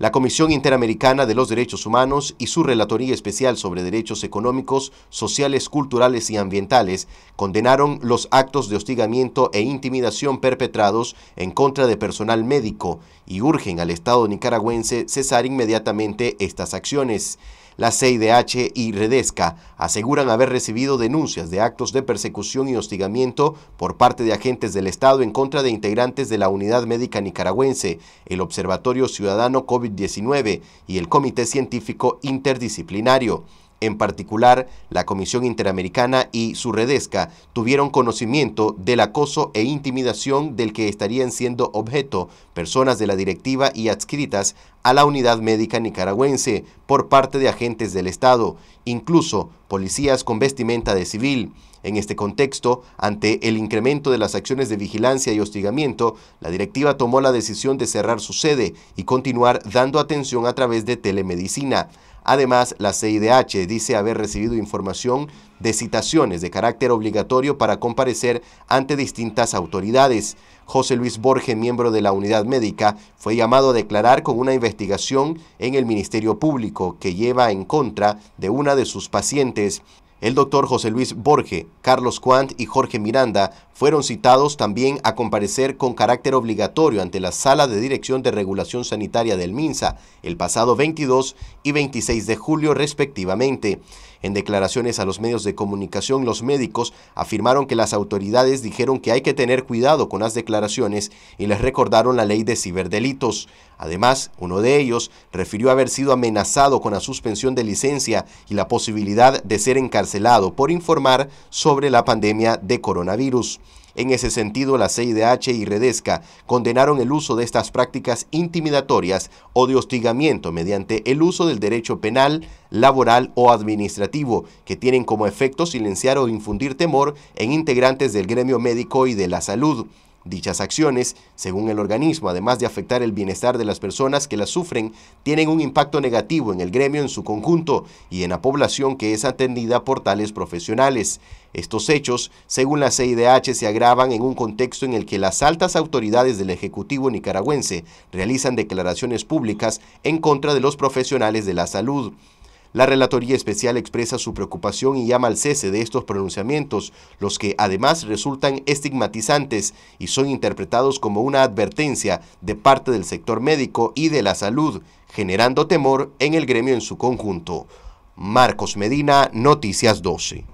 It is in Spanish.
La Comisión Interamericana de los Derechos Humanos y su Relatoría Especial sobre Derechos Económicos, Sociales, Culturales y Ambientales condenaron los actos de hostigamiento e intimidación perpetrados en contra de personal médico y urgen al Estado nicaragüense cesar inmediatamente estas acciones. La CIDH y Redesca aseguran haber recibido denuncias de actos de persecución y hostigamiento por parte de agentes del Estado en contra de integrantes de la Unidad Médica Nicaragüense, el Observatorio Ciudadano COVID-19 y el Comité Científico Interdisciplinario. En particular, la Comisión Interamericana y su Redesca tuvieron conocimiento del acoso e intimidación del que estarían siendo objeto personas de la directiva y adscritas a la unidad médica nicaragüense por parte de agentes del Estado, incluso policías con vestimenta de civil. En este contexto, ante el incremento de las acciones de vigilancia y hostigamiento, la directiva tomó la decisión de cerrar su sede y continuar dando atención a través de telemedicina. Además, la CIDH dice haber recibido información de citaciones de carácter obligatorio para comparecer ante distintas autoridades. José Luis Borges, miembro de la unidad médica, fue llamado a declarar con una investigación en el Ministerio Público que lleva en contra de una de sus pacientes. El doctor José Luis Borges, Carlos Cuant y Jorge Miranda fueron citados también a comparecer con carácter obligatorio ante la Sala de Dirección de Regulación Sanitaria del MINSA el pasado 22 y 26 de julio respectivamente. En declaraciones a los medios de comunicación, los médicos afirmaron que las autoridades dijeron que hay que tener cuidado con las declaraciones y les recordaron la ley de ciberdelitos. Además, uno de ellos refirió haber sido amenazado con la suspensión de licencia y la posibilidad de ser encarcelado por informar sobre la pandemia de coronavirus. En ese sentido, la CIDH y Redesca condenaron el uso de estas prácticas intimidatorias o de hostigamiento mediante el uso del derecho penal, laboral o administrativo, que tienen como efecto silenciar o infundir temor en integrantes del gremio médico y de la salud. Dichas acciones, según el organismo, además de afectar el bienestar de las personas que las sufren, tienen un impacto negativo en el gremio en su conjunto y en la población que es atendida por tales profesionales. Estos hechos, según la CIDH, se agravan en un contexto en el que las altas autoridades del Ejecutivo nicaragüense realizan declaraciones públicas en contra de los profesionales de la salud. La Relatoría Especial expresa su preocupación y llama al cese de estos pronunciamientos, los que además resultan estigmatizantes y son interpretados como una advertencia de parte del sector médico y de la salud, generando temor en el gremio en su conjunto. Marcos Medina, Noticias 12.